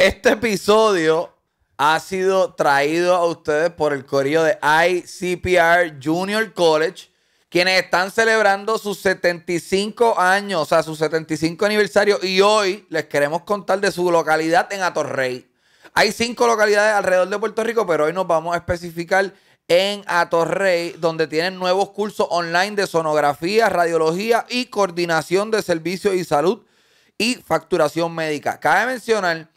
Este episodio ha sido traído a ustedes por el corillo de ICPR Junior College, quienes están celebrando sus 75 años, o sea, sus 75 aniversario, y hoy les queremos contar de su localidad en Atorrey. Hay cinco localidades alrededor de Puerto Rico, pero hoy nos vamos a especificar en Atorrey, donde tienen nuevos cursos online de sonografía, radiología y coordinación de servicios y salud y facturación médica. Cabe mencionar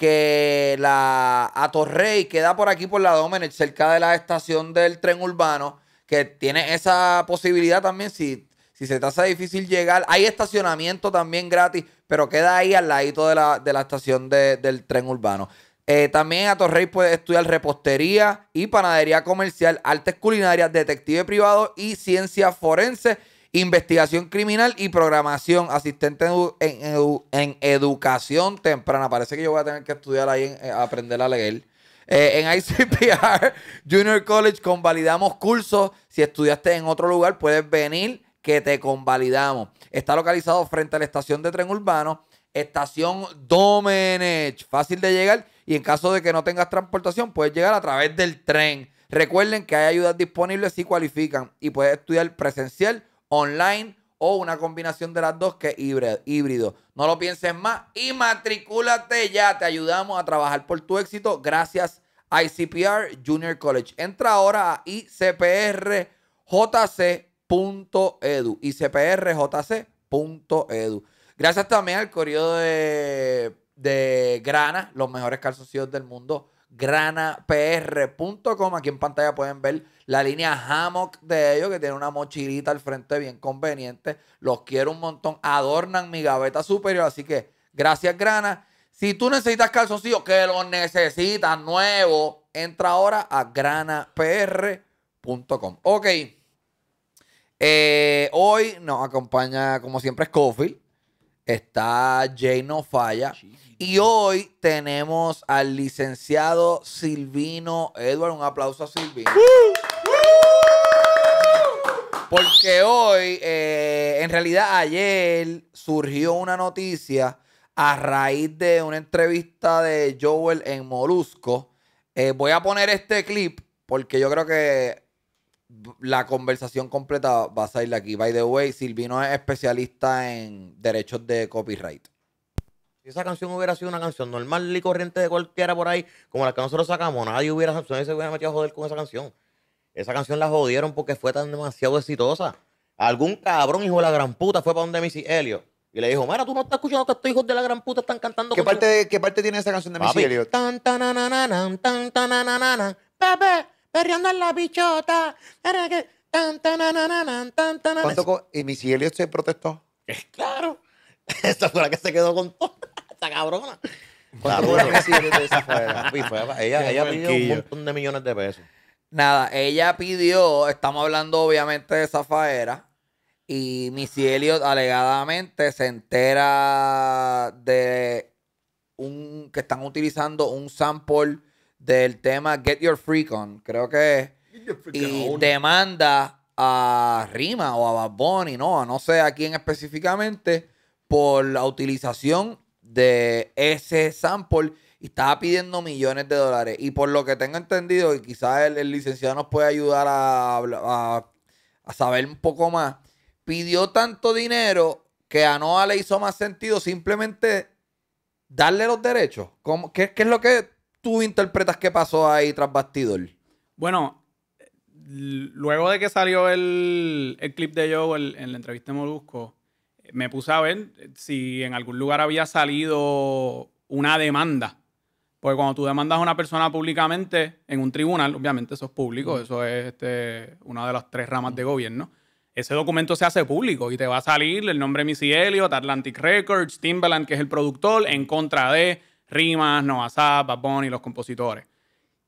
que la Atorrey queda por aquí por la Domenech, cerca de la estación del tren urbano, que tiene esa posibilidad también si, si se te hace difícil llegar. Hay estacionamiento también gratis, pero queda ahí al ladito de la, de la estación del tren urbano. Eh, también a puede estudiar repostería y panadería comercial, artes culinarias, detective privado y ciencia forense investigación criminal y programación, asistente en, educación temprana. Parece que yo voy a tener que estudiar ahí, eh, aprender a leer. Eh, en ICPR Junior College convalidamos cursos. Si estudiaste en otro lugar, puedes venir que te convalidamos. Está localizado frente a la estación de tren urbano, estación Domenech. Fácil de llegar y en caso de que no tengas transportación, puedes llegar a través del tren. Recuerden que hay ayudas disponibles si cualifican y puedes estudiar presencial online o una combinación de las dos que es híbrido. No lo pienses más y matricúlate ya. Te ayudamos a trabajar por tu éxito gracias ICPR Junior College. Entra ahora a icprjc.edu. icprjc.edu. Gracias también al correo de, de Grana, los mejores calzoncillos del mundo granapr.com. Aquí en pantalla pueden ver la línea Hammock de ellos, que tiene una mochilita al frente bien conveniente. Los quiero un montón. Adornan mi gaveta superior, así que gracias, Grana. Si tú necesitas calzoncillos que lo necesitas nuevo entra ahora a granapr.com. Ok. Eh, hoy nos acompaña, como siempre, Scofield está Jay No Falla. Y hoy tenemos al licenciado Silvino Edward. Un aplauso a Silvino. Porque hoy, eh, en realidad ayer surgió una noticia a raíz de una entrevista de Joel en Molusco. Eh, voy a poner este clip porque yo creo que la conversación completa va a salir aquí. By the way, Silvino es especialista en derechos de copyright. Si esa canción hubiera sido una canción normal y corriente de cualquiera por ahí, como la que nosotros sacamos, nadie hubiera, y se hubiera metido a joder con esa canción. Esa canción la jodieron porque fue tan demasiado exitosa. Algún cabrón, hijo de la gran puta, fue para donde Missy Elliot. Y le dijo, mira, tú no estás escuchando que estos hijos de la gran puta están cantando. ¿Qué, parte, ¿qué parte tiene esa canción de Missy Elliot? Tan, perreando en la bichota. Tan, tan, tan, tan, tan, ¿Cuánto ¿Y Missy Elliott se protestó? Es claro. Esa fue la que se quedó con toda Esta cabrona. ¿Cuánto cobra Missy Elliott de esa Ella, ella pidió un montón de millones de pesos. Nada, ella pidió, estamos hablando obviamente de Zafaera, y Missy Elliott alegadamente se entera de un que están utilizando un sample del tema Get Your Freak On, creo que y demanda a Rima o a Bad Bunny, no, no sé a quién específicamente, por la utilización de ese sample y estaba pidiendo millones de dólares. Y por lo que tengo entendido, y quizás el, licenciado nos puede ayudar a, a, saber un poco más, pidió tanto dinero que a Noah le hizo más sentido simplemente darle los derechos. qué, qué es lo que tú interpretas qué pasó ahí tras bastidor? Bueno, luego de que salió el, clip de yo en la entrevista de Molusco, me puse a ver si en algún lugar había salido una demanda. Porque cuando tú demandas a una persona públicamente en un tribunal, obviamente eso es público, eso es este, una de las tres ramas de gobierno. Ese documento se hace público y te va a salir el nombre de Missy Elliott, Atlantic Records, Timbaland, que es el productor, en contra de Rimas, Sa, Bad y los compositores.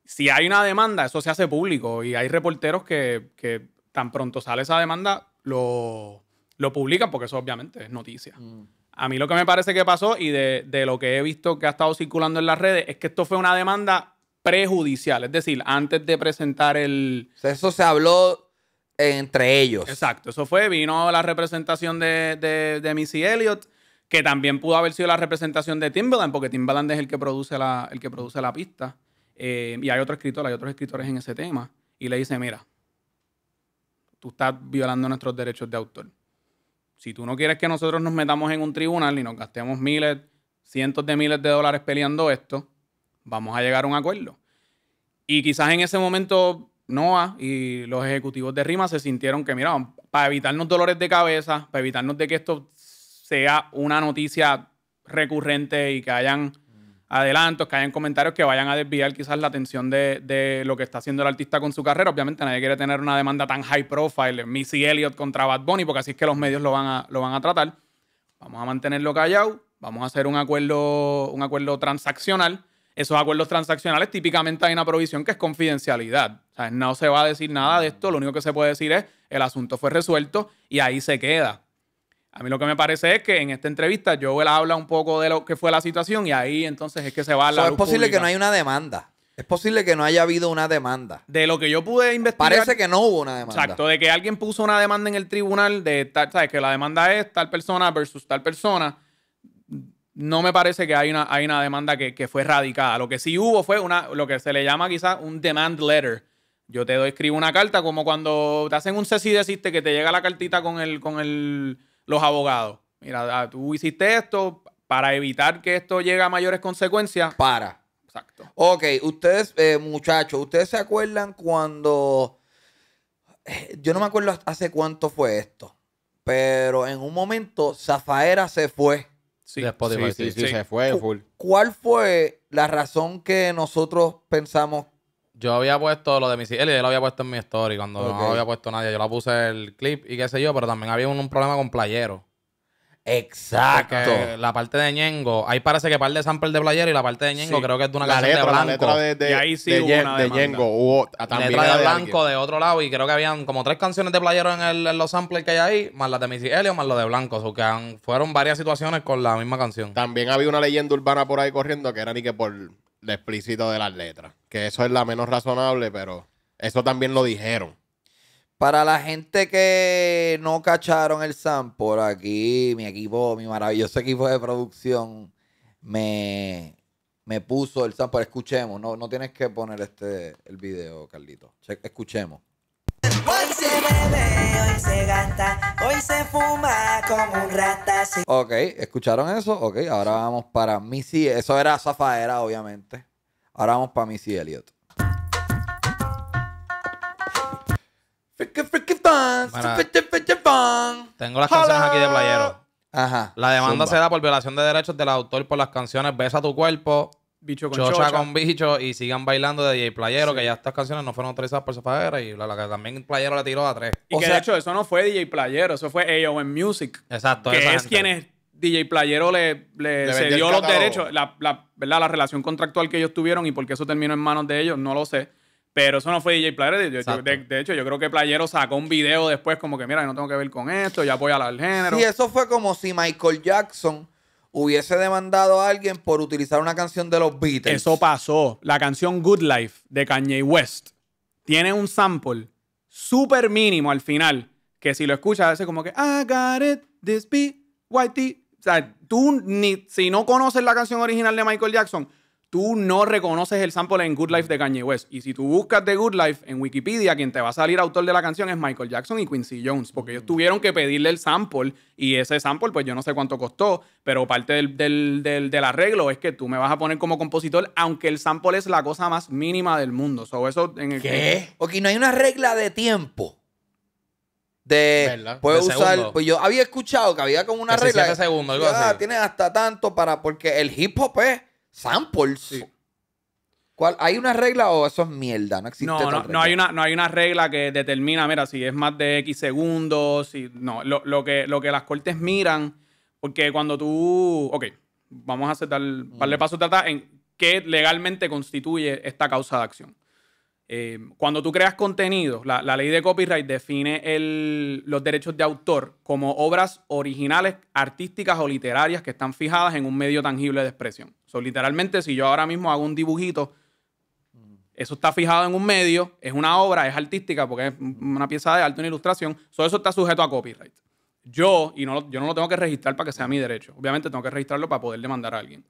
Si hay una demanda, eso se hace público y hay reporteros que, tan pronto sale esa demanda, lo, lo publican porque eso obviamente es noticia. Mm. A mí lo que me parece que pasó y de, lo que he visto que ha estado circulando en las redes es que esto fue una demanda prejudicial, es decir, antes de presentar el... Eso se habló entre ellos. Exacto, eso fue, vino la representación de, de, de Missy Elliott que también pudo haber sido la representación de Timbaland, porque Timbaland es el que produce la, el que produce la pista. Eh, y hay otro escritor, hay otros escritores en ese tema. Y le dice, mira, tú estás violando nuestros derechos de autor. Si tú no quieres que nosotros nos metamos en un tribunal y nos gastemos miles, cientos de miles de dólares peleando esto, vamos a llegar a un acuerdo. Y quizás en ese momento Noah y los ejecutivos de Rima se sintieron que, mira, para evitarnos dolores de cabeza, para evitarnos de que esto sea una noticia recurrente y que hayan adelantos, que hayan comentarios que vayan a desviar quizás la atención de, lo que está haciendo el artista con su carrera. Obviamente nadie quiere tener una demanda tan high profile, Missy Elliott contra Bad Bunny, porque así es que los medios lo van a, lo van a tratar. Vamos a mantenerlo callado, vamos a hacer un acuerdo, un acuerdo transaccional. Esos acuerdos transaccionales típicamente hay una provisión que es confidencialidad. no se va a decir nada de esto, lo único que se puede decir es el asunto fue resuelto y ahí se queda. A mí lo que me parece es que en esta entrevista Joel habla un poco de lo que fue la situación y ahí entonces es que se va la. es posible que no haya una demanda. Es posible que no haya habido una demanda. De lo que yo pude investigar. Parece que no hubo una demanda. Exacto, de que alguien puso una demanda en el tribunal de tal, ¿sabes? Que la demanda es tal persona versus tal persona. No me parece que hay una, demanda que, fue radicada. Lo que sí hubo fue una, lo que se le llama quizás un demand letter. Yo te doy, escribo una carta, como cuando te hacen un y deciste que te llega la cartita con el, con el los abogados. Mira, ah, tú hiciste esto para evitar que esto llegue a mayores consecuencias. Para. Exacto. Ok, ustedes, eh, muchachos, ¿ustedes se acuerdan cuando... Eh, yo no me acuerdo hace cuánto fue esto, pero en un momento Zafaera se fue. Sí, Después de sí, sí, se fue. ¿Cuál fue la razón que nosotros pensamos yo había puesto lo de Missy Elliott, yo lo había puesto en mi story cuando no había puesto nadie. Yo la puse el clip y qué sé yo, pero también había un, problema con playero. Exacto. la parte de Ñengo, ahí parece que par de sample de playero y la parte de Ñengo creo que es de una canción de blanco. La letra de, y ahí sí de Ñengo también letra de, blanco de otro lado y creo que habían como tres canciones de playero en, los samples que hay ahí, más la de Missy Elliott, más los de blanco. O fueron varias situaciones con la misma canción. También había una leyenda urbana por ahí corriendo que era ni que por de explícito de las letras. Que eso es la menos razonable, pero eso también lo dijeron. Para la gente que no cacharon el por aquí mi equipo, mi maravilloso equipo de producción, me, me puso el sample. Escuchemos, no, no tienes que poner este el video, Carlito. escuchemos hoy se hoy se fuma como un Ok, ¿escucharon eso? Ok, ahora vamos para Missy. Eso era Zafaera, obviamente. Ahora vamos para Missy Elliott. tengo las canciones aquí de playero. Ajá. La demanda se da por violación de derechos del autor por las canciones Besa tu cuerpo, bicho con con bicho y sigan bailando de DJ Playero, que ya estas canciones no fueron autorizadas por Zafadera y la, que también Playero la tiró a tres. Y de hecho eso no fue DJ Playero, eso fue AOM Music. Exacto, Que es quien DJ Playero le, le, los derechos, la, ¿verdad? la relación contractual que ellos tuvieron y por qué eso terminó en manos de ellos, no lo sé. Pero eso no fue DJ Playero. de, hecho, yo creo que Playero sacó un video después como que, mira, yo no tengo que ver con esto, ya voy hablar al género. Y eso fue como si Michael Jackson hubiese demandado a alguien por utilizar una canción de los Beatles. Eso pasó. La canción Good Life de Kanye West tiene un sample súper mínimo al final. Que si lo escuchas, hace como que I got it, this beat, whitey. O sea, tú ni, si no conoces la canción original de Michael Jackson, tú no reconoces el sample en Good Life de Kanye West. Y si tú buscas de Good Life en Wikipedia, quien te va a salir autor de la canción es Michael Jackson y Quincy Jones, porque ellos mm. tuvieron que pedirle el sample y ese sample, pues yo no sé cuánto costó, pero parte del, arreglo es que tú me vas a poner como compositor, aunque el sample es la cosa más mínima del mundo. So, eso en ¿Qué? Que... no hay una regla de tiempo. De, usar, pues yo había escuchado que había como una regla. Segundos, algo tienes hasta tanto para, porque el hip hop es samples. ¿Cuál, ¿Hay una regla o eso es mierda? No No, no, hay una, no hay una regla que determina, mira, si es más de X segundos, si. No, lo, que, las cortes miran, porque cuando tú. Ok, vamos a aceptar mm. paso a de en qué legalmente constituye esta causa de acción. Eh, cuando tú creas contenido, la, ley de copyright define los derechos de autor como obras originales, artísticas o literarias que están fijadas en un medio tangible de expresión literalmente, si yo ahora mismo hago un dibujito, eso está fijado en un medio, es una obra, es artística, porque es una pieza de arte, una ilustración. todo eso está sujeto a copyright. Yo, y yo no lo tengo que registrar para que sea mi derecho. Obviamente tengo que registrarlo para poder demandar a alguien.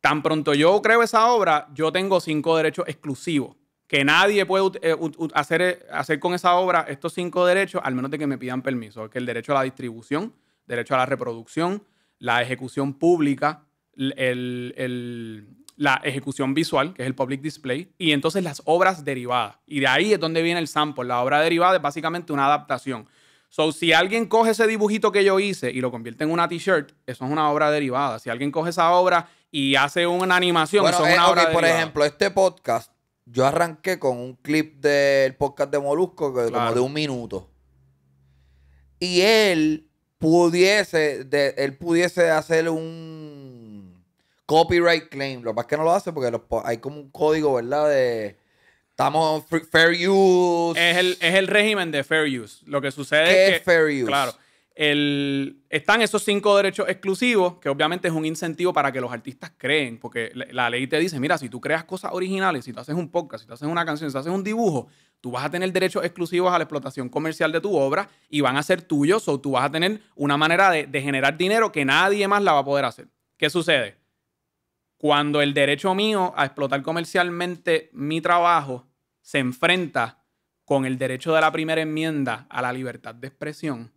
Tan pronto yo creo esa obra, yo tengo cinco derechos exclusivos. Que nadie puede eh, hacer, eh, hacer con esa obra estos cinco derechos, al menos de que me pidan permiso. Que el derecho a la distribución, derecho a la reproducción, la ejecución pública, el, la ejecución visual, que es el public display, y entonces las obras derivadas. Y de ahí es donde viene el sample. La obra derivada es básicamente una adaptación. So, si alguien coge ese dibujito que yo hice y lo convierte en una t-shirt, eso es una obra derivada. Si alguien coge esa obra y hace una animación, eso es eh, una obra derivada. Por ejemplo, este podcast, yo arranqué con un clip del podcast de Molusco, que como de un minuto. Y él pudiese, de, él pudiese hacer un copyright claim. Lo que que no lo hace porque hay como un código, ¿verdad? De. Estamos fair use. Es el, régimen de fair use. Lo que sucede es fair use? Claro. El, están esos cinco derechos exclusivos, que obviamente es un incentivo para que los artistas creen, porque la, ley te dice, mira, si tú creas cosas originales, si tú haces un podcast, si tú haces una canción, si tú haces un dibujo, tú vas a tener derechos exclusivos a la explotación comercial de tu obra y van a ser tuyos o tú vas a tener una manera de, de generar dinero que nadie más la va a poder hacer. ¿Qué sucede? cuando el derecho mío a explotar comercialmente mi trabajo se enfrenta con el derecho de la primera enmienda a la libertad de expresión,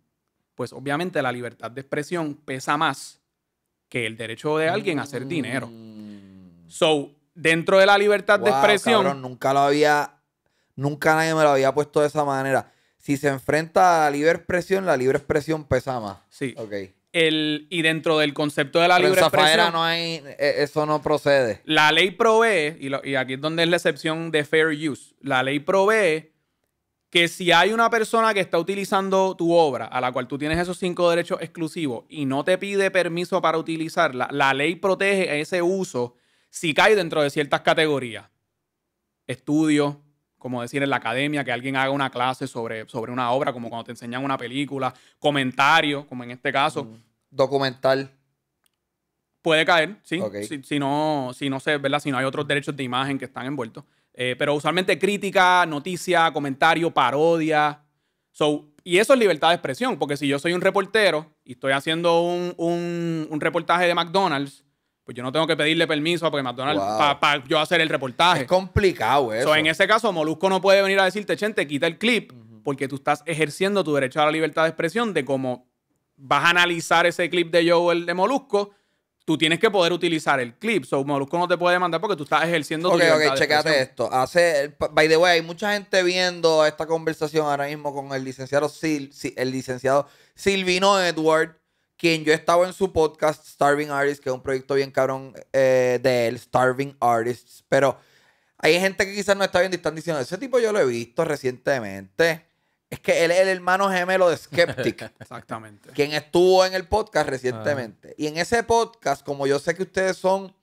pues obviamente la libertad de expresión pesa más que el derecho de alguien a hacer dinero. Mm. So, dentro de la libertad de expresión. nunca lo había. Nunca nadie me lo había puesto de esa manera. Si se enfrenta a la libre expresión, la libre expresión pesa más. Sí. Ok y dentro del concepto de la Pero libre expresión. no hay, e, eso no procede. La ley provee, y, y aquí es donde es la excepción de fair use, la ley provee que si hay una persona que está utilizando tu obra, a la cual tú tienes esos cinco derechos exclusivos, y no te pide permiso para utilizarla, la ley protege ese uso si cae dentro de ciertas categorías. Estudio, como decir en la academia, que alguien haga una clase sobre, sobre una obra, como cuando te enseñan una película, comentarios, como en este caso, mm documental. Puede caer, sí. Si, no, si no se, ¿verdad? Si no hay otros derechos de imagen que están envueltos. Eh, pero usualmente crítica, noticia, comentario, parodia. So, y eso es libertad de expresión, porque si yo soy un reportero y estoy haciendo un, reportaje de McDonald's, pues yo no tengo que pedirle permiso a McDonald's para yo hacer el reportaje. Es complicado eso. So, en ese caso, Molusco no puede venir a decirte, gente, quita el clip, porque tú estás ejerciendo tu derecho a la libertad de expresión de como vas a analizar ese clip de Joel de Molusco, tú tienes que poder utilizar el clip. So, Molusco no te puede mandar porque tú estás ejerciendo okay, tu Ok, ok, checate esto. Hace, by the way, hay mucha gente viendo esta conversación ahora mismo con el licenciado, Sil, el licenciado Silvino Edward, quien yo estaba en su podcast Starving Artists, que es un proyecto bien cabrón eh, de él, Starving Artists. Pero hay gente que quizás no está viendo y están diciendo, ese tipo yo lo he visto recientemente es que él es el hermano gemelo de Skeptic. Exactamente. Quien estuvo en el podcast recientemente. Ah. Y en ese podcast, como yo sé que ustedes son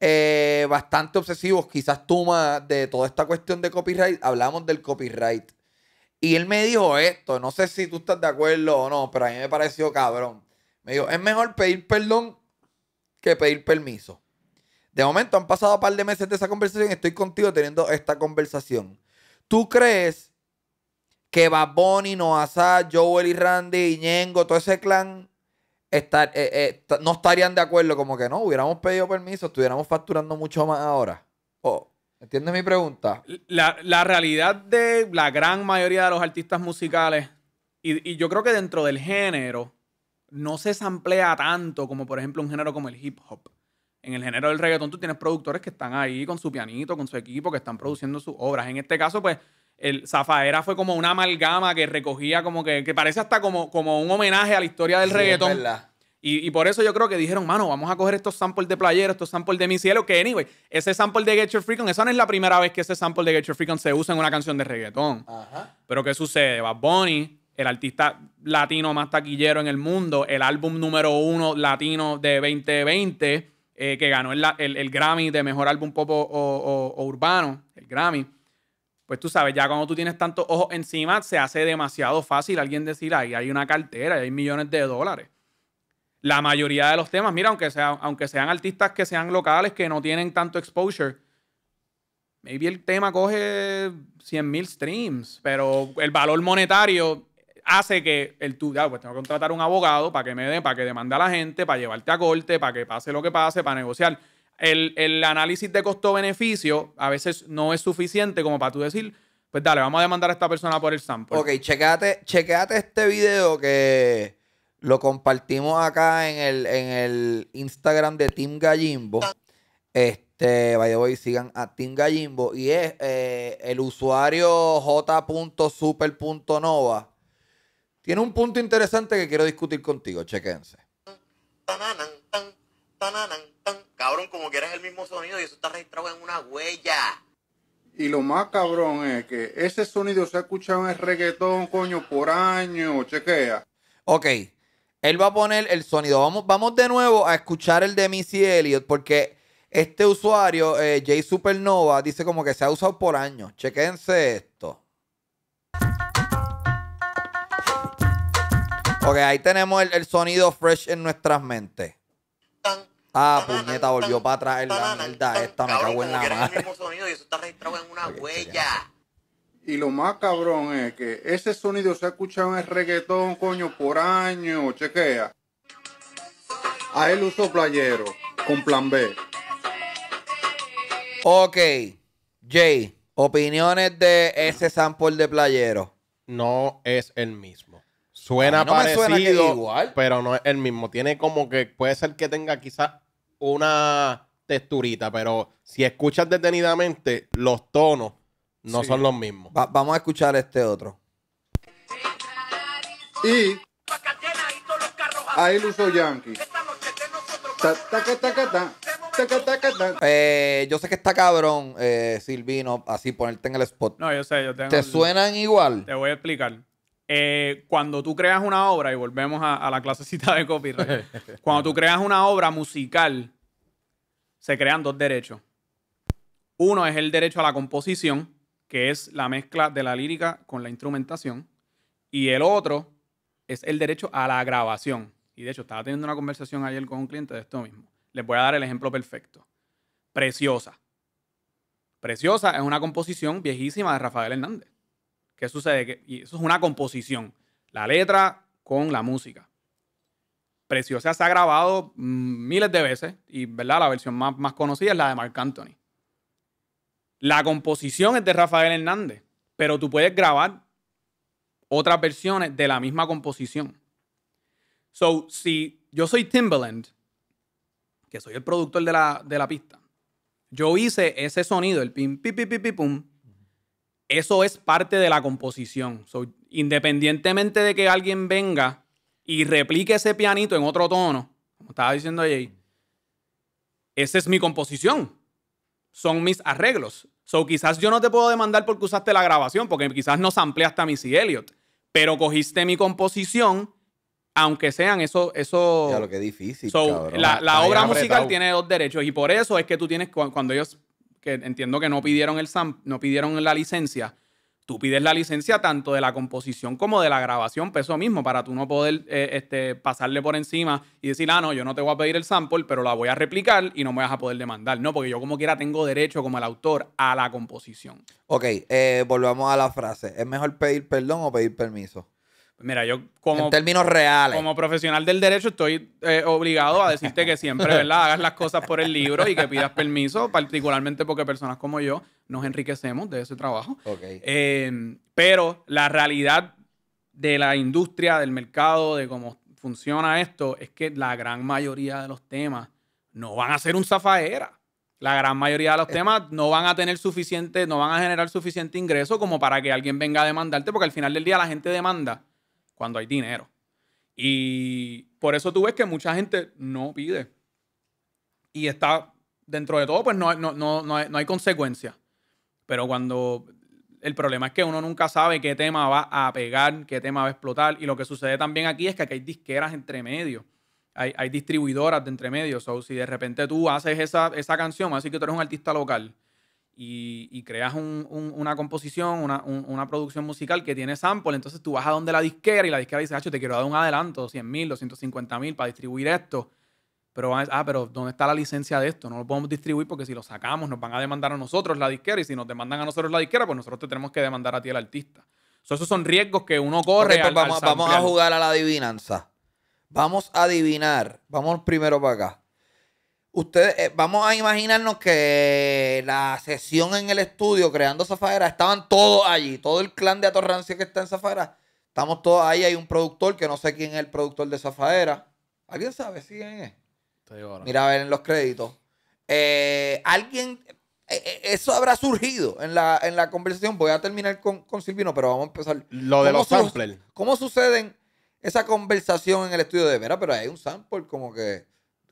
eh, bastante obsesivos, quizás tú más, de toda esta cuestión de copyright, hablamos del copyright. Y él me dijo esto, no sé si tú estás de acuerdo o no, pero a mí me pareció cabrón. Me dijo, es mejor pedir perdón que pedir permiso. De momento han pasado un par de meses de esa conversación y estoy contigo teniendo esta conversación. ¿Tú crees que Bad Bunny, Noazá, Joel y Randy, Iñengo, todo ese clan eh, eh, no estarían de acuerdo, como que no, hubiéramos pedido permiso, estuviéramos facturando mucho más ahora. Oh, ¿Entiendes mi pregunta? La, realidad de la gran mayoría de los artistas musicales, y, y yo creo que dentro del género, no se samplea tanto como por ejemplo un género como el hip hop. En el género del reggaetón tú tienes productores que están ahí con su pianito, con su equipo, que están produciendo sus obras. En este caso, pues, el Zafaera fue como una amalgama que recogía como que, que parece hasta como, como un homenaje a la historia del reggaeton reggaetón. Y, por eso yo creo que dijeron, mano, vamos a coger estos samples de playero, estos samples de mi cielo, que anyway, ese sample de Get Your Freak On, esa no es la primera vez que ese sample de Get Your Freak On se usa en una canción de reggaetón. Pero ¿qué sucede? Bad Bunny, el artista latino más taquillero en el mundo, el álbum número uno latino de 2020, eh, que ganó el, Grammy de Mejor Álbum Pop o Urbano, el Grammy pues tú sabes, ya cuando tú tienes tantos ojos encima, se hace demasiado fácil alguien decir, ahí hay una cartera, hay millones de dólares. La mayoría de los temas, mira, aunque, sea, aunque sean artistas que sean locales, que no tienen tanto exposure, maybe el tema coge 100 mil streams, pero el valor monetario hace que el tú, ah, pues tengo que contratar un abogado para que me dé, para que demande a la gente, para llevarte a corte, para que pase lo que pase, para negociar el, análisis de costo-beneficio a veces no es suficiente como para tú decir, pues dale, vamos a demandar a esta persona por el sample. Ok, chequeate, chequeate este video que lo compartimos acá en el, Instagram de Team Gallimbo. Este, vaya y sigan a Team Gallimbo. Y es el usuario j.super.nova. Tiene un punto interesante que quiero discutir contigo. Chequense como que eres el mismo sonido y eso está registrado en una huella. Y lo más cabrón es que ese sonido se ha escuchado en el reggaetón, coño, por años, chequea. Ok, él va a poner el sonido. Vamos, vamos de nuevo a escuchar el de Missy Elliott porque este usuario, eh, Jay Supernova, dice como que se ha usado por años. Chequense esto. Ok, ahí tenemos el, el sonido fresh en nuestras mentes. Ah, puñeta, volvió para atrás en la mierda esta, me cago en la madre. y eso está registrado en una huella. Y lo más cabrón es que ese sonido se ha escuchado en el reggaetón, coño, por años. chequea. A él usó playero, con plan B. Ok, Jay, opiniones de ese sample de playero. No es el mismo. Suena parecido, igual. pero no es el mismo. Tiene como que puede ser que tenga quizás una texturita, pero si escuchas detenidamente, los tonos no son los mismos. vamos a escuchar este otro. Y ahí lo usó Yankee. yo sé que está cabrón, eh, Silvino, así ponerte en el spot. No, yo sé, yo tengo. ¿Te suenan igual? Te voy a explicar. Eh, cuando tú creas una obra, y volvemos a, a la clasecita de copyright, cuando tú creas una obra musical, se crean dos derechos. Uno es el derecho a la composición, que es la mezcla de la lírica con la instrumentación, y el otro es el derecho a la grabación. Y de hecho, estaba teniendo una conversación ayer con un cliente de esto mismo. Les voy a dar el ejemplo perfecto. Preciosa. Preciosa es una composición viejísima de Rafael Hernández. ¿Qué sucede? Que, y eso es una composición. La letra con la música. Preciosa se ha grabado mm, miles de veces y ¿verdad? la versión más, más conocida es la de Marc Anthony. La composición es de Rafael Hernández, pero tú puedes grabar otras versiones de la misma composición. So, si yo soy Timbaland, que soy el productor de la, de la pista, yo hice ese sonido, el pim, pim, pim, pim, pim, pum, eso es parte de la composición. So, independientemente de que alguien venga y replique ese pianito en otro tono, como estaba diciendo Jay, esa es mi composición. Son mis arreglos. So, quizás yo no te puedo demandar porque usaste la grabación, porque quizás no sampleaste a Missy Elliott, pero cogiste mi composición, aunque sean eso. eso... Ya, lo que difícil. la, la obra musical tiene dos derechos y por eso es que tú tienes, cuando ellos que entiendo que no pidieron, el sam no pidieron la licencia, tú pides la licencia tanto de la composición como de la grabación, peso pues mismo, para tú no poder eh, este, pasarle por encima y decir, ah, no, yo no te voy a pedir el sample, pero la voy a replicar y no me vas a poder demandar. No, porque yo como quiera tengo derecho como el autor a la composición. Ok, eh, volvamos a la frase. ¿Es mejor pedir perdón o pedir permiso? Mira, yo como... En términos profesional del derecho estoy eh, obligado a decirte que siempre, ¿verdad? Hagas las cosas por el libro y que pidas permiso, particularmente porque personas como yo nos enriquecemos de ese trabajo. Eh, pero la realidad de la industria, del mercado, de cómo funciona esto, es que la gran mayoría de los temas no van a ser un zafaera. La gran mayoría de los eh. temas no van a tener suficiente, no van a generar suficiente ingreso como para que alguien venga a demandarte, porque al final del día la gente demanda cuando hay dinero. Y por eso tú ves que mucha gente no pide. Y está, dentro de todo, pues no, no, no, no hay, no hay consecuencia. Pero cuando el problema es que uno nunca sabe qué tema va a pegar, qué tema va a explotar. Y lo que sucede también aquí es que aquí hay disqueras entre medio. Hay, distribuidoras de entre medio. O si de repente tú haces esa, esa canción, así que tú eres un artista local y, creas una composición, una, producción musical que tiene sample, entonces tú vas a donde la disquera y la disquera dice, yo te quiero dar un adelanto, 100 mil, 250 mil para distribuir esto. Pero, ah, pero ¿dónde está la licencia de esto? No lo podemos distribuir porque si lo sacamos nos van a demandar a nosotros la disquera y si nos demandan a nosotros la disquera, pues nosotros te tenemos que demandar a ti el artista. esos son riesgos que uno corre. Pues vamos, vamos a jugar a la adivinanza. Vamos a adivinar. Vamos primero para acá. Ustedes, eh, vamos a imaginarnos que la sesión en el estudio creando Zafaera, estaban todos allí, todo el clan de Atorrancia que está en Zafaera, estamos todos ahí, hay un productor que no sé quién es el productor de Zafaera. ¿Alguien sabe si quién es? Mira a ver en los créditos. Eh, alguien, eh, eso habrá surgido en la, conversación. Voy a terminar con, con Silvino, pero vamos a empezar. Lo de los samplers. ¿Cómo suceden esa conversación en el estudio de Vera? Pero hay un sample como que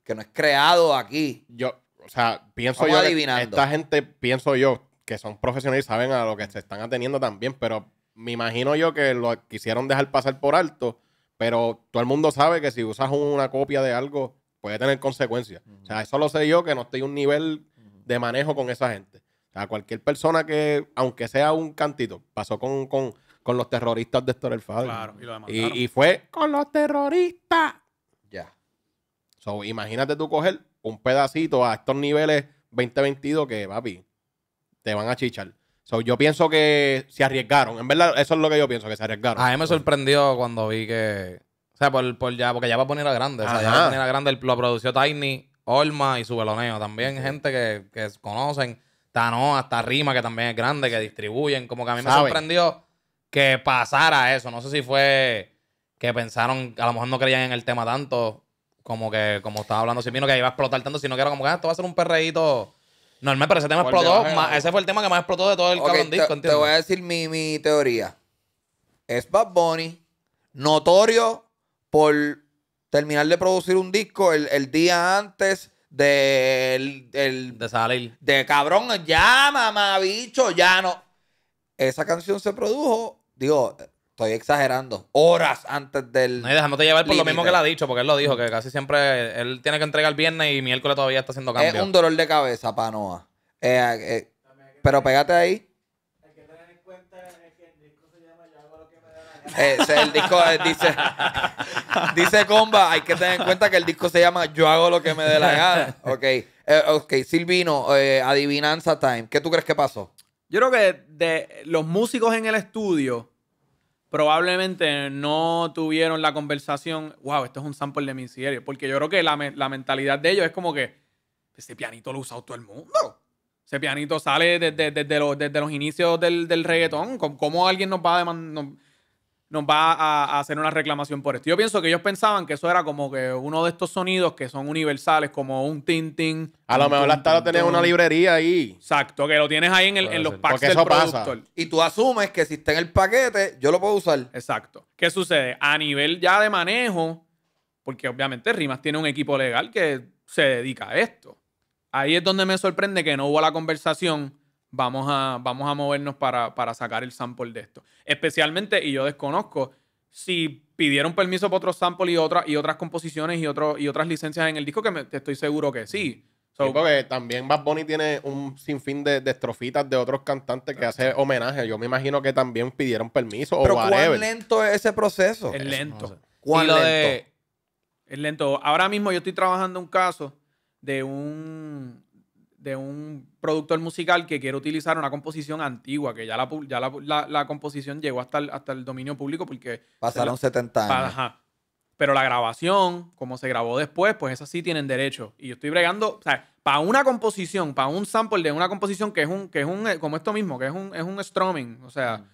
que no es creado aquí. Yo, o sea, pienso yo. Que esta gente, pienso yo, que son profesionales y saben a lo que se están atendiendo también, pero me imagino yo que lo quisieron dejar pasar por alto, pero todo el mundo sabe que si usas una copia de algo puede tener consecuencias. O sea, eso lo sé yo que no estoy un nivel de manejo con esa gente. O sea, cualquier persona que, aunque sea un cantito, pasó con, con, los terroristas de Héctor El Claro, y, y, fue con los terroristas. So, imagínate tú coger un pedacito a estos niveles 2022 que, papi, te van a chichar. So, yo pienso que se arriesgaron. En verdad, eso es lo que yo pienso, que se arriesgaron. A mí me sorprendió cuando vi que. O sea, por, ya, porque ya va a poner a grande. O sea, ya va a poner a grande. Lo produció Tiny, Olma y su veloneo. También gente que, que conocen. Tano, hasta Rima, que también es grande, que distribuyen. Como que a mí me sorprendió que pasara eso. No sé si fue que pensaron, a lo mejor no creían en el tema tanto como que, como estaba hablando si vino que iba a explotar tanto, si que era como que ah, esto va a ser un perreíto normal, pero ese tema explotó. ese fue el tema que más explotó de todo el cabrón disco, te voy a decir mi, teoría. Es Bad Bunny, notorio por terminar de producir un disco el, día antes del... De salir. de cabrón, ya, mamá, bicho, ya no. Esa canción se produjo, digo, estoy exagerando, horas antes del. No, y dejándote llevar por lo mismo que él ha dicho, porque él lo dijo, que casi siempre él tiene que entregar viernes y miércoles todavía está haciendo cambios. Es un dolor de cabeza pégate eh, ahí. Eh, hay que pero pégate ahí. que eh, el disco se llama lo que me dé la gana. disco dice, dice Comba, hay que tener en cuenta que el disco se llama Yo hago lo que me dé la gana. Ok, ok, Silvino, adivinanza time. ¿Qué tú crees que pasó? Yo creo que de los músicos en el estudio probablemente no tuvieron la conversación, wow, esto es un sample de mi serie, porque yo creo que la, mentalidad de ellos es como que ese pianito lo usa todo el mundo. Ese pianito sale desde, desde, los, inicios del, del reggaetón. ¿Cómo alguien nos va a demandar? nos va a, hacer una reclamación por esto. Yo pienso que ellos pensaban que eso era como que uno de estos sonidos que son universales, como un tintin. A lo mejor hasta lo tenés una librería ahí. Exacto, que lo tienes ahí en, los packs del Y tú asumes que si está en el paquete, yo lo puedo usar. Exacto. ¿Qué sucede? A nivel ya de manejo, porque obviamente Rimas tiene un equipo legal que se dedica a esto. Ahí es donde me sorprende que no hubo la conversación vamos a, vamos a movernos para, sacar el sample de esto. Especialmente, y yo desconozco, si pidieron permiso para otro sample y, otra, y otras composiciones y, y otras licencias en el disco, que me, estoy seguro que sí. sí, porque también Bad Bunny tiene un sinfín de, estrofitas de otros cantantes que hace homenaje. Yo me imagino que también pidieron permiso pero ¿cuán lento es ese proceso? Es lento. ¿Cuán lento? De, es lento. Ahora mismo yo estoy trabajando un caso de un de un productor musical que quiere utilizar una composición antigua, que ya la, ya la, composición llegó hasta el, hasta el dominio público porque... Pasaron 70 años. Pero la grabación, como se grabó después, pues esas sí tienen derecho. Y yo estoy bregando, o sea, para una composición, para un sample de una composición que es un, que es un, eh, como esto mismo, que es un, es un strumming, o sea, mm.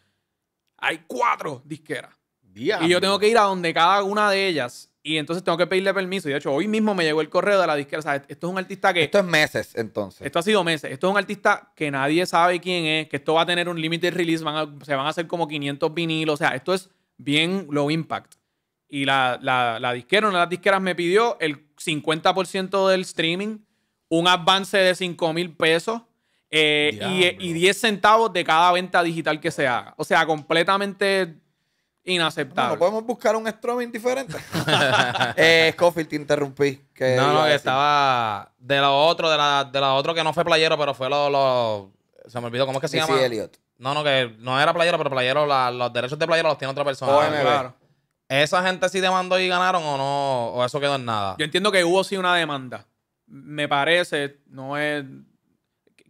hay cuatro disqueras. Y yo tengo que ir a donde cada una de ellas y entonces tengo que pedirle permiso. Y de hecho, hoy mismo me llegó el correo de la disquera. O sea, esto es un artista que. Esto es meses, entonces. Esto ha sido meses. Esto es un artista que nadie sabe quién es, que esto va a tener un limited release, van se van a hacer como 500 vinilos. O sea, esto es bien low impact. Y la, la, la disquera, una de las disqueras me pidió el 50% del streaming, un avance de 5 mil pesos eh, y, y 10 centavos de cada venta digital que se haga. O sea, completamente inaceptable. No, podemos buscar un streaming diferente. eh, Scofield, te interrumpí. Que no, no, que estaba de lo otro, de la, de otro que no fue playero, pero fue lo, se me olvidó cómo es que se llama. Elliot. No, no, que no era playero, pero playero, los derechos de playero los tiene otra persona. Claro. ¿Esa gente sí demandó y ganaron o no? ¿O eso quedó en nada? Yo entiendo que hubo sí una demanda. Me parece, no es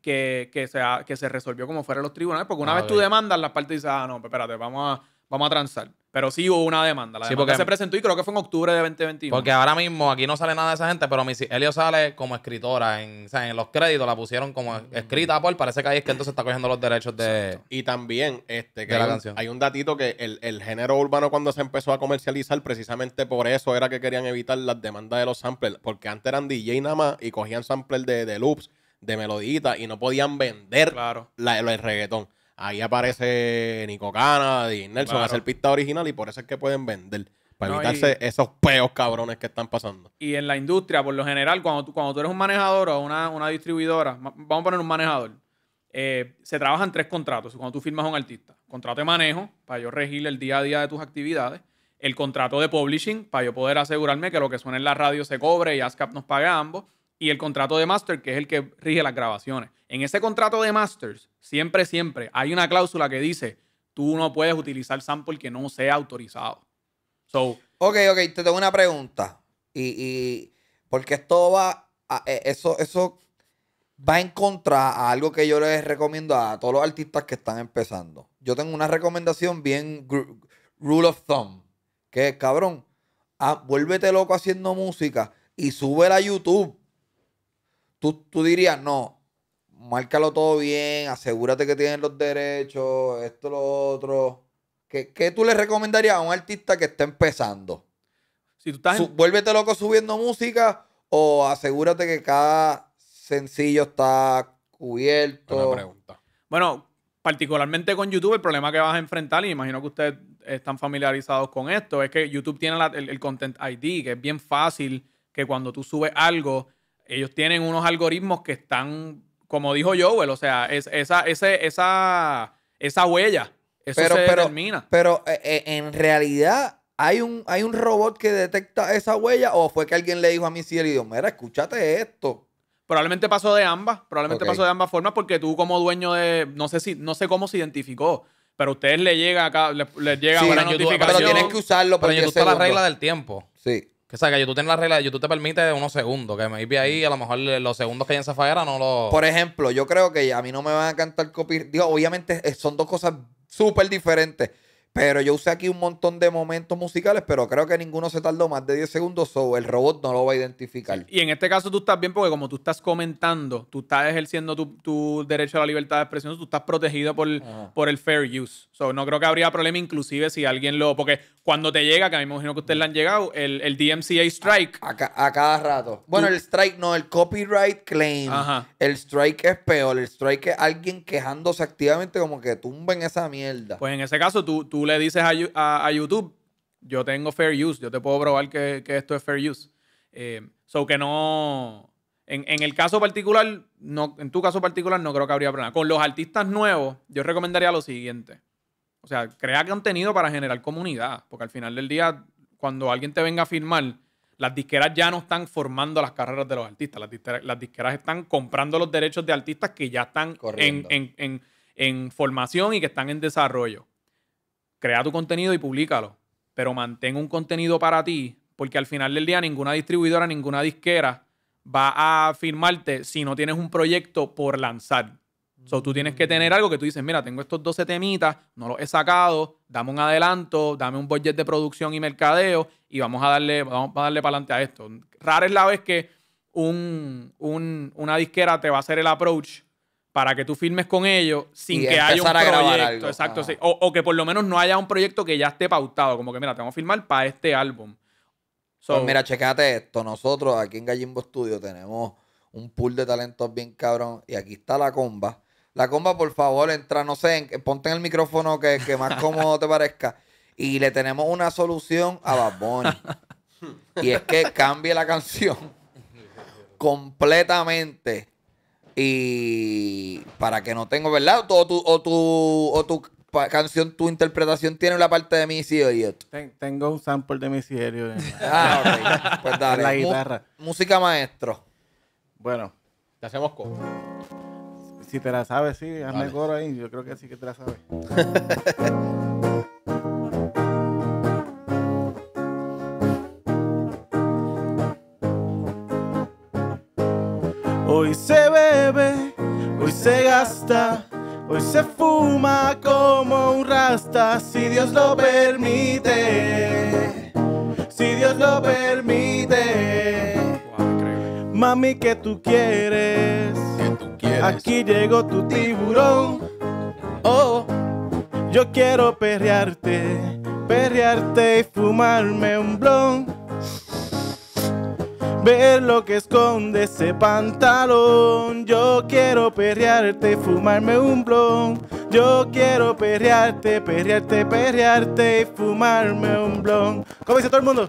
que, sea, que se resolvió como fuera los tribunales, porque una ah, vez tú demandas, las partes dicen, ah, no, pues espérate, vamos a vamos a transar. Pero sí hubo una demanda. La sí, porque, se presentó y creo que fue en octubre de 2021. Porque ahora mismo aquí no sale nada de esa gente, pero Elio sale como escritora. En, o sea, en los créditos la pusieron como escrita por. Pues, parece que ahí es que entonces está cogiendo los derechos de. Y también, este, que hay, un, datito que el, género urbano cuando se empezó a comercializar, precisamente por eso era que querían evitar las demandas de los samplers. Porque antes eran DJ nada más y cogían samplers de, loops, de meloditas y no podían vender claro. el reggaetón. Ahí aparece Nico Cana, y Nelson va a hacer pista original y por eso es que pueden vender. Para evitarse esos peos cabrones que están pasando. Y en la industria, por lo general, cuando tú, cuando tú eres un manejador o una, distribuidora, vamos a poner un manejador, eh, se trabajan tres contratos. Cuando tú firmas a un artista, contrato de manejo, para yo regir el día a día de tus actividades, el contrato de publishing, para yo poder asegurarme que lo que suene en la radio se cobre y ASCAP nos paga ambos y el contrato de master, que es el que rige las grabaciones. En ese contrato de masters, siempre, siempre hay una cláusula que dice, tú no puedes utilizar sample que no sea autorizado. So, ok, ok, te tengo una pregunta. Y, porque esto va, a, eh, eso, eso va en contra a algo que yo les recomiendo a todos los artistas que están empezando. Yo tengo una recomendación bien rule of thumb, que es, cabrón, ah, vuélvete loco haciendo música y sube a YouTube tú, dirías, no, márcalo todo bien, asegúrate que tienen los derechos, esto, lo otro. ¿Qué, tú le recomendarías a un artista que está empezando? Si tú estás Vuélvete loco subiendo música o asegúrate que cada sencillo está cubierto. pregunta. Bueno, particularmente con YouTube, el problema que vas a enfrentar, y imagino que ustedes están familiarizados con esto, es que YouTube tiene el, el Content ID, que es bien fácil que cuando tú subes algo ellos tienen unos algoritmos que están, como dijo Joel, o sea, es, esa, ese, esa, esa huella, eso pero, se determina. Pero eh, eh, en realidad... ¿Hay un, ¿Hay un robot que detecta esa huella o fue que alguien le dijo a mi cielo y dijo, mira, escúchate esto? Probablemente pasó de ambas, probablemente pasó de ambas formas porque tú como dueño de, no sé si, no sé cómo se identificó, pero a ustedes le llega acá, les, llega una notificación. pero tienes que usarlo pero la regla del tiempo. Sí. Que, o sea, que tú tiene la regla yo tú te permite unos segundos. Que me vi ahí, mm. a lo mejor los segundos que hay en faera no lo. Por ejemplo, yo creo que a mí no me van a cantar copiar... Digo, obviamente eh, son dos cosas súper diferentes. Pero yo usé aquí un montón de momentos musicales, pero creo que ninguno se tardó más de 10 segundos o el robot no lo va a identificar. Y en este caso tú estás bien porque como tú estás comentando, tú estás ejerciendo tu, derecho a la libertad de expresión, tú estás protegido por, por el fair use. So, no creo que habría problema inclusive si alguien lo... Porque cuando te llega, que a mí me imagino que ustedes le han llegado, el, el DMCA strike... A, cada rato. Bueno, el strike no, el copyright claim. Ajá. El strike es peor, el strike es alguien quejándose activamente como que tumba en esa mierda. Pues en ese caso tú le dices a, YouTube, yo tengo fair use, yo te puedo probar que, esto es fair use. Eh, so que no. En, el caso particular, no, en tu caso particular, no creo que habría problema. Con los artistas nuevos, yo recomendaría lo siguiente. O sea, crea contenido para generar comunidad. Porque al final del día, cuando alguien te venga a firmar, las disqueras ya no están formando las carreras de los artistas. Las disqueras, están comprando los derechos de artistas que ya están en formación y que están en desarrollo crea tu contenido y públicalo. Pero mantén un contenido para ti, porque al final del día ninguna distribuidora, ninguna disquera va a firmarte si no tienes un proyecto por lanzar. So, tú tienes que tener algo que tú dices, mira, tengo estos 12 temitas, no los he sacado, dame un adelanto, dame un budget de producción y mercadeo y vamos a darle, vamos a darle para adelante a esto. Rara es la vez que una disquera te va a hacer el approach para que tú firmes con ellos sin que haya un proyecto. O, que por lo menos no haya un proyecto que ya esté pautado. Como que, mira, te vamos a firmar para este álbum. Pues mira, checate esto. Nosotros aquí en Gallimbo Studio tenemos un pool de talentos bien cabrón. Y aquí está la comba. La comba, por favor, entra, no sé, ponte en el micrófono que, que más cómodo te parezca. Y le tenemos una solución a Bad y es que cambie la canción completamente y para que no tengo, ¿verdad? O tu, canción, tu interpretación tiene la parte de Missy Elliott. tengo un sample de Missy ah, ok. Pues la guitarra. música maestro. Bueno. Te hacemos coro. Si te la sabes, sí. Hazme coro ahí. Yo creo que sí que te la sabes. Hoy se ve se gasta, hoy se fuma como un rasta, si Dios lo permite, si Dios lo permite. Mami, que tú quieres? tú quieres? Aquí llegó tu tiburón. Oh, yo quiero perrearte, perrearte y fumarme un blon ver lo que esconde ese pantalón. Yo quiero perrearte, fumarme un blon. Yo quiero perrearte, perrearte, perrearte y fumarme un blon. ¿Cómo dice todo el mundo?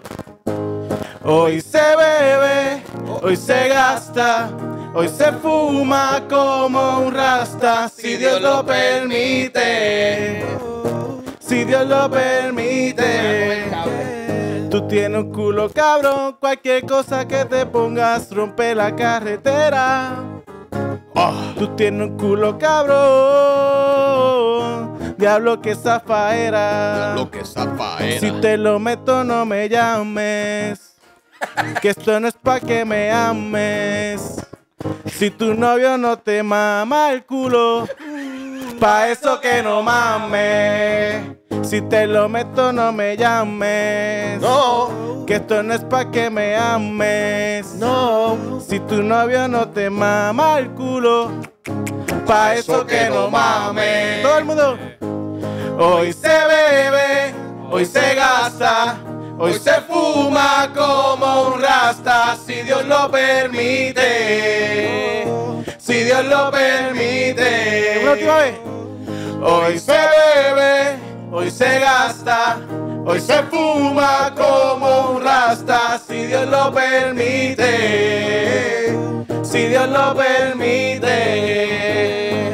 Hoy se bebe, hoy se gasta, hoy se fuma como un rasta, si Dios lo permite. Si Dios lo permite. Tú tienes un culo cabrón, cualquier cosa que te pongas rompe la carretera. Ah. Tú tienes un culo cabrón, diablo que zafaera. Diablo que zafaera. Si te lo meto no me llames, que esto no es pa' que me ames. Si tu novio no te mama el culo. Pa' eso que no mames. Si te lo meto, no me llames. No. Que esto no es pa' que me ames. No. Si tu novio no te mama el culo. Pa' eso que no mames. Todo el mundo. Hoy se bebe, hoy se gasta, hoy se fuma como un rasta, si Dios lo permite. Si Dios lo permite. Hoy se bebe, hoy se gasta, hoy se fuma como un rasta, si Dios lo permite, si Dios lo permite.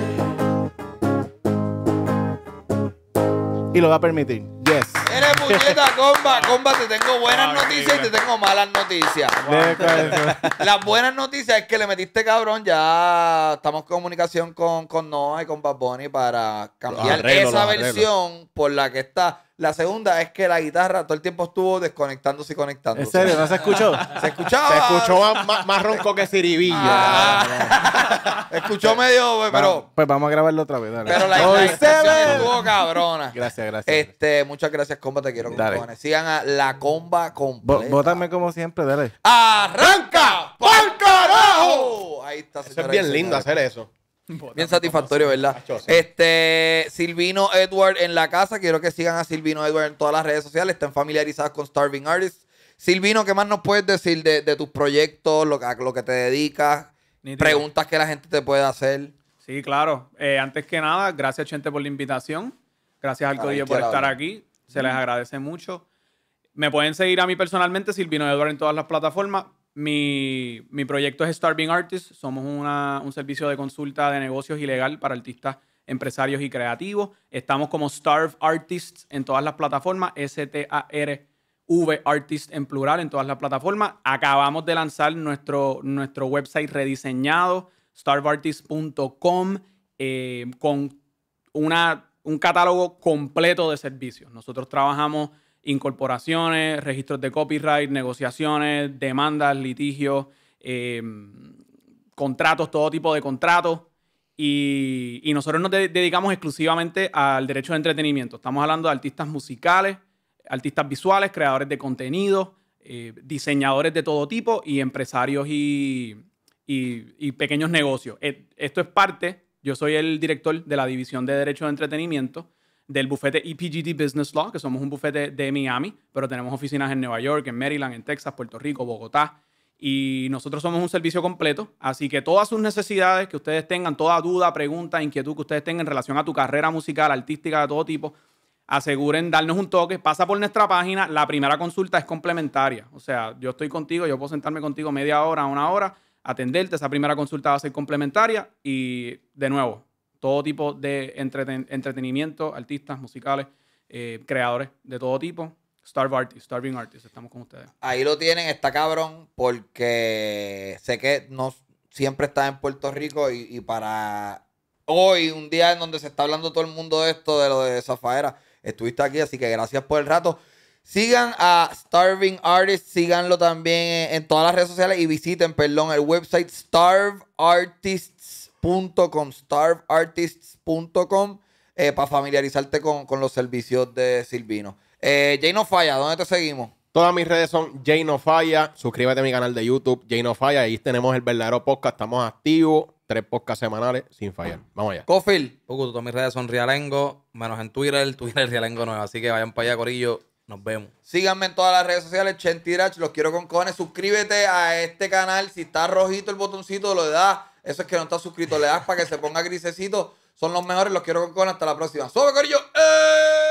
Y lo va a permitir. Eres puñeta, comba. Comba, te tengo buenas ah, noticias y te tengo malas noticias. Las buenas noticias es que le metiste cabrón. Ya estamos en comunicación con, con Noah y con Bad Bunny para cambiar esa versión por la que está. La segunda es que la guitarra todo el tiempo estuvo desconectándose y conectándose. ¿En serio? ¿No se escuchó? se escuchaba. Se escuchó más, ronco que ciribillo. Ah. escuchó pues, medio, pero... pues vamos a grabarlo otra vez, dale. Pero la, guitarra. estuvo cabrona. Gracias, gracias. Este, muchas gracias, comba. Te quiero dale. con Sigan a La Comba completa. Vótame como siempre, dale. ¡Arranca! ¡Por carajo! Ahí está, Eso es bien lindo hacer eso. Bien satisfactorio, ¿verdad? Este, Silvino Edward en la casa. Quiero que sigan a Silvino Edward en todas las redes sociales. Estén familiarizados con Starving Artists. Silvino, ¿qué más nos puedes decir de, tus proyectos, lo, lo que te dedicas? Preguntas que la gente te puede hacer. Sí, claro. Eh, antes que nada, gracias, gente, por la invitación. Gracias al Codillo por estar aquí. Se les agradece mucho. Me pueden seguir a mí personalmente, Silvino Edward, en todas las plataformas. Mi, proyecto es Starving Artists, Somos un servicio de consulta de negocios y legal para artistas, empresarios y creativos. Estamos como Starve Artists en todas las plataformas, S-T-A-R-V Artists en plural en todas las plataformas. Acabamos de lanzar nuestro, nuestro website rediseñado, starveartists.com, eh, con una, un catálogo completo de servicios. Nosotros trabajamos incorporaciones, registros de copyright, negociaciones, demandas, litigios, eh, contratos, todo tipo de contratos. Y, nosotros nos dedicamos exclusivamente al derecho de entretenimiento. Estamos hablando de artistas musicales, artistas visuales, creadores de contenido, eh, diseñadores de todo tipo y empresarios y, pequeños negocios. Eh, esto es parte, yo soy el director de la División de Derecho de Entretenimiento del bufete EPGD Business Law, que somos un bufete de Miami, pero tenemos oficinas en Nueva York, en Maryland, en Texas, Puerto Rico, Bogotá. Y nosotros somos un servicio completo, así que todas sus necesidades que ustedes tengan, toda duda, pregunta, inquietud que ustedes tengan en relación a tu carrera musical, artística de todo tipo, aseguren darnos un toque, pasa por nuestra página, la primera consulta es complementaria, o sea, yo estoy contigo, yo puedo sentarme contigo media hora, una hora, atenderte, esa primera consulta va a ser complementaria y de nuevo, todo tipo de entretenimiento, artistas, musicales, eh, creadores de todo tipo. Starve Artists, Starving Artists, estamos con ustedes. Ahí lo tienen, está cabrón, porque sé que no siempre está en Puerto Rico y, para hoy, un día en donde se está hablando todo el mundo de esto, de lo de Zafaera, estuviste aquí, así que gracias por el rato. Sigan a Starving Artists, síganlo también en, todas las redes sociales y visiten, perdón, el website Starve Artists Starveartists.com starveartists.com, eh, para familiarizarte con, los servicios de Silvino. Eh, Jay No Falla, ¿dónde te seguimos? Todas mis redes son Jay No Falla. Suscríbete a mi canal de YouTube, Jay No Falla. Ahí tenemos el verdadero podcast. Estamos activos. Tres podcasts semanales sin fallar. Vamos allá. Cofil. todas mis redes son Rialengo, menos en Twitter. El Twitter es Rialengo nuevo. Así que vayan para allá, Corillo. Nos vemos. Síganme en todas las redes sociales, Chentirach, los quiero con cojones. Suscríbete a este canal. Si está rojito el botoncito, lo da. Eso es que no está suscrito. Le das para que se ponga grisecito. Son los mejores. Los quiero con Hasta la próxima. ¡Sube, Corillo! ¡Eh!